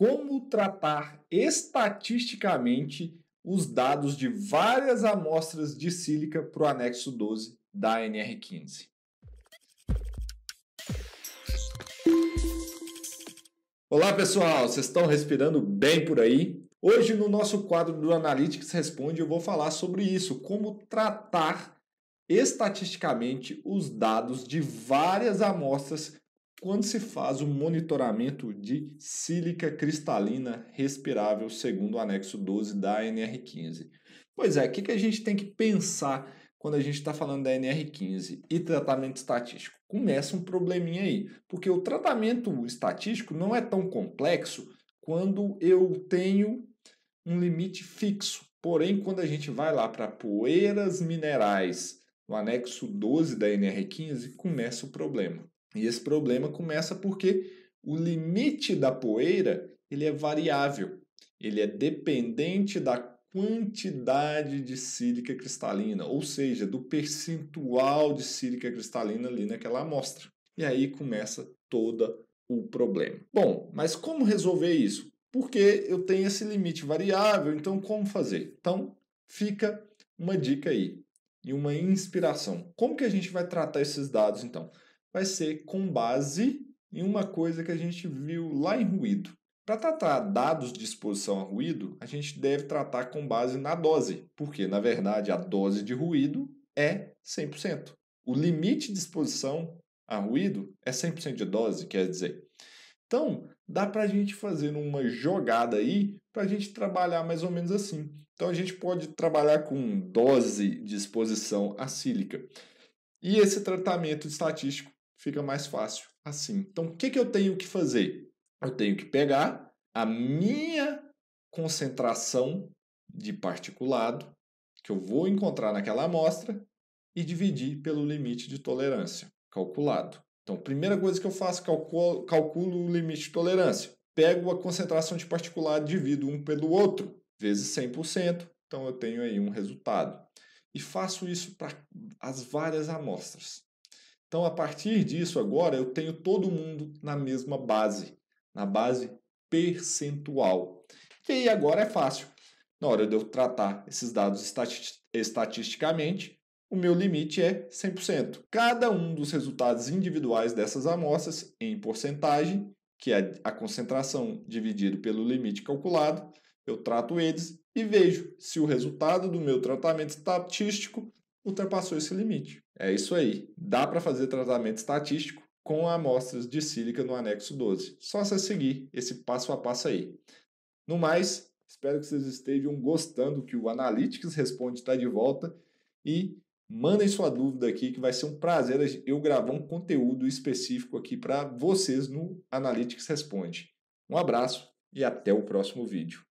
como tratar estatisticamente os dados de várias amostras de sílica para o anexo 12 da NR15. Olá pessoal, vocês estão respirando bem por aí? Hoje no nosso quadro do Analytics Responde eu vou falar sobre isso, como tratar estatisticamente os dados de várias amostras quando se faz o monitoramento de sílica cristalina respirável, segundo o anexo 12 da NR15. Pois é, o que, que a gente tem que pensar quando a gente está falando da NR15 e tratamento estatístico? Começa um probleminha aí, porque o tratamento estatístico não é tão complexo quando eu tenho um limite fixo. Porém, quando a gente vai lá para poeiras minerais, no anexo 12 da NR15, começa o problema. E esse problema começa porque o limite da poeira ele é variável, ele é dependente da quantidade de sílica cristalina, ou seja, do percentual de sílica cristalina ali naquela amostra. E aí começa todo o problema. Bom, mas como resolver isso? Porque eu tenho esse limite variável, então como fazer? Então fica uma dica aí e uma inspiração. Como que a gente vai tratar esses dados então? vai ser com base em uma coisa que a gente viu lá em ruído. Para tratar dados de exposição a ruído, a gente deve tratar com base na dose, porque na verdade a dose de ruído é 100%. O limite de exposição a ruído é 100% de dose, quer dizer. Então, dá para a gente fazer uma jogada aí para a gente trabalhar mais ou menos assim. Então, a gente pode trabalhar com dose de exposição à sílica. E esse tratamento estatístico fica mais fácil assim. Então, o que, que eu tenho que fazer? Eu tenho que pegar a minha concentração de particulado que eu vou encontrar naquela amostra e dividir pelo limite de tolerância calculado. Então, primeira coisa que eu faço, calculo, calculo o limite de tolerância. Pego a concentração de particulado, divido um pelo outro, vezes 100%, então eu tenho aí um resultado. E faço isso para as várias amostras. Então, a partir disso, agora eu tenho todo mundo na mesma base, na base percentual. E aí agora é fácil. Na hora de eu tratar esses dados estati estatisticamente, o meu limite é 100%. Cada um dos resultados individuais dessas amostras em porcentagem, que é a concentração dividido pelo limite calculado, eu trato eles e vejo se o resultado do meu tratamento estatístico ultrapassou esse limite. É isso aí. Dá para fazer tratamento estatístico com amostras de sílica no anexo 12. Só se seguir esse passo a passo aí. No mais, espero que vocês estejam gostando que o Analytics Responde está de volta e mandem sua dúvida aqui que vai ser um prazer eu gravar um conteúdo específico aqui para vocês no Analytics Responde. Um abraço e até o próximo vídeo.